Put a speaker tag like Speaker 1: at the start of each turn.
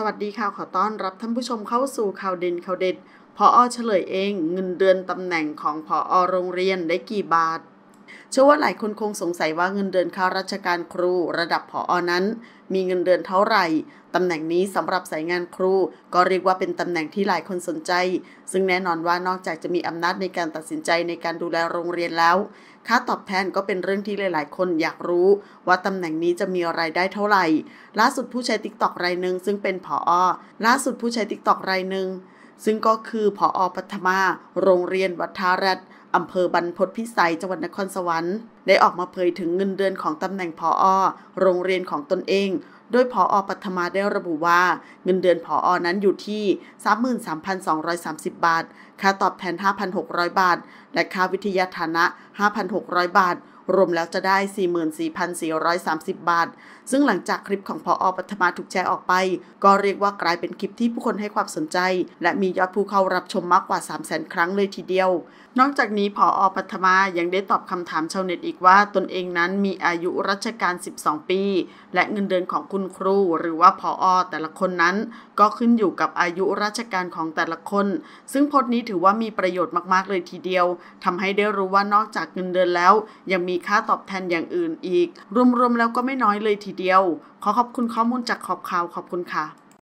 Speaker 1: สวัสดีค่ะขอต้อน รับท่านผู้ชมเข้าสู่ข่าวเด่นข่าวเด็ด พออเฉลยเองเงินเดือนตำแหน่งของพออโรงเรียนได้กี่บาทเชื่อว่าหลายคนคงสงสัยว่าเงินเดือนข้าราชการครูระดับผออนั้น มีเงินเดือนเท่าไหร่ตำแหน่งนี้สำหรับสายงานครูก็เรียกว่าเป็นตำแหน่งที่หลายคนสนใจ ซึ่งแน่นอนว่านอกจากจะมีอำนาจในการตัดสินใจในการดูแลโรงเรียนแล้วค่าตอบแทนก็เป็นเรื่องที่หลายๆคนอยากรู้ว่าตำแหน่งนี้จะมีไรายได้เท่าไหร่ล่าสุดผู้ใช้ติ๊กตอกรายหนึ่งซึ่งเป็นผออล่าสุดผู้ใช้ติ๊กตอกรายหนึ่งซึ่งก็คือผออปัทมา โรงเรียนวัดทารัตอำเภอบรรพตพิสัยจังหวัดนครสวรรค์ ได้ออกมาเผยถึงเงินเดือนของตำแหน่งผออโรงเรียนของตนเอง โดยผออปัทมาได้ระบุว่า เงินเดือนผออนั้นอยู่ที่ 33,230 บาท ค่าตอบแทน 5,600 บาท และค่าวิทยาฐานะ 5,600 บาทรวมแล้วจะได้ 44,430 บาท ซึ่งหลังจากคลิปของพออปัทมาถูกแชร์ออกไป ก็เรียกว่ากลายเป็นคลิปที่ผู้คนให้ความสนใจ และมียอดผู้เข้ารับชมมากกว่า3 0 0 0 0 0 ครั้งเลยทีเดียวนอกจากนี้ผออปัทมายังได้ตอบคำถามชาวเน็ตอีกว่าตนเองนั้นมีอายุราชการ 12 ปี และเงินเดือนของคุณครูหรือว่าผออแต่ละคนนั้น ก็ขึ้นอยู่กับอายุราชการของแต่ละคน ซึ่งพจนี้ถือว่ามีประโยชน์มากๆเลยทีเดียว ทำให้ได้รู้ว่านอกจากเงินเดือนแล้วยังมีค่าตอบแทนอย่างอื่นอีก รวมๆแล้วก็ไม่น้อยเลยทีเดียว ขอขอบคุณข้อมูลจากขอบข่าวขอบคุณค่ะ